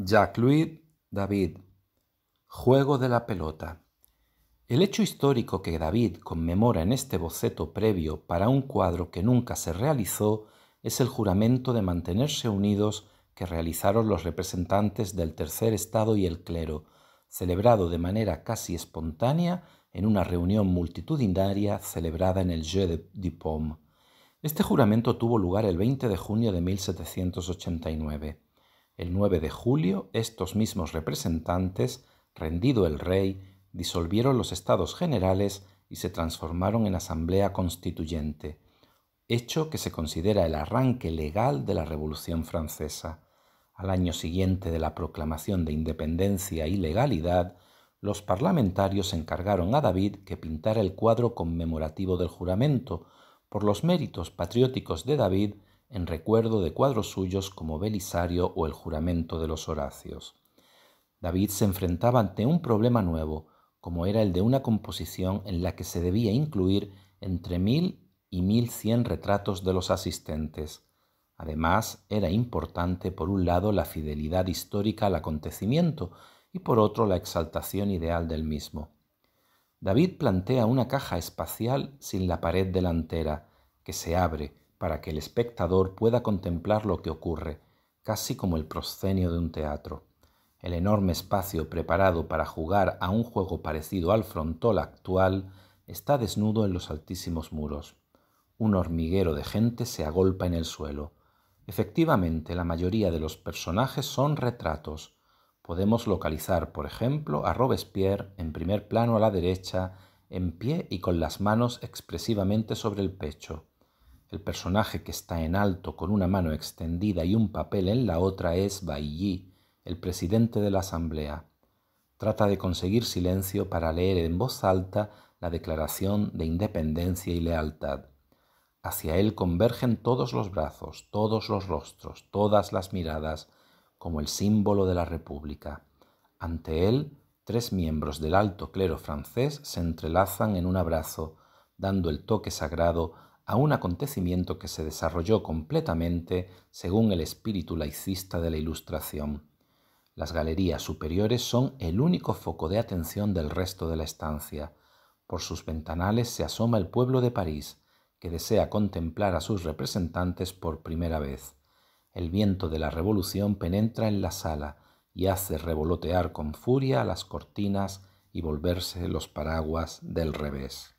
Jacques-Louis David. Juego de la pelota. El hecho histórico que David conmemora en este boceto previo para un cuadro que nunca se realizó es el juramento de mantenerse unidos que realizaron los representantes del tercer Estado y el clero, celebrado de manera casi espontánea en una reunión multitudinaria celebrada en el Jeu de, de Este juramento tuvo lugar el 20 de junio de 1789. El 9 de julio, estos mismos representantes, rendido el rey, disolvieron los estados generales y se transformaron en asamblea constituyente, hecho que se considera el arranque legal de la Revolución Francesa. Al año siguiente de la proclamación de independencia y legalidad, los parlamentarios encargaron a David que pintara el cuadro conmemorativo del juramento por los méritos patrióticos de David en recuerdo de cuadros suyos como Belisario o el juramento de los Horacios. David se enfrentaba ante un problema nuevo, como era el de una composición en la que se debía incluir entre mil y mil cien retratos de los asistentes. Además, era importante por un lado la fidelidad histórica al acontecimiento y por otro la exaltación ideal del mismo. David plantea una caja espacial sin la pared delantera, que se abre, para que el espectador pueda contemplar lo que ocurre, casi como el proscenio de un teatro. El enorme espacio preparado para jugar a un juego parecido al frontol actual está desnudo en los altísimos muros. Un hormiguero de gente se agolpa en el suelo. Efectivamente, la mayoría de los personajes son retratos. Podemos localizar, por ejemplo, a Robespierre en primer plano a la derecha, en pie y con las manos expresivamente sobre el pecho. El personaje que está en alto con una mano extendida y un papel en la otra es Bailly, el presidente de la Asamblea. Trata de conseguir silencio para leer en voz alta la Declaración de Independencia y Lealtad. Hacia él convergen todos los brazos, todos los rostros, todas las miradas, como el símbolo de la República. Ante él, tres miembros del alto clero francés se entrelazan en un abrazo, dando el toque sagrado a un acontecimiento que se desarrolló completamente según el espíritu laicista de la Ilustración. Las galerías superiores son el único foco de atención del resto de la estancia. Por sus ventanales se asoma el pueblo de París, que desea contemplar a sus representantes por primera vez. El viento de la revolución penetra en la sala y hace revolotear con furia las cortinas y volverse los paraguas del revés.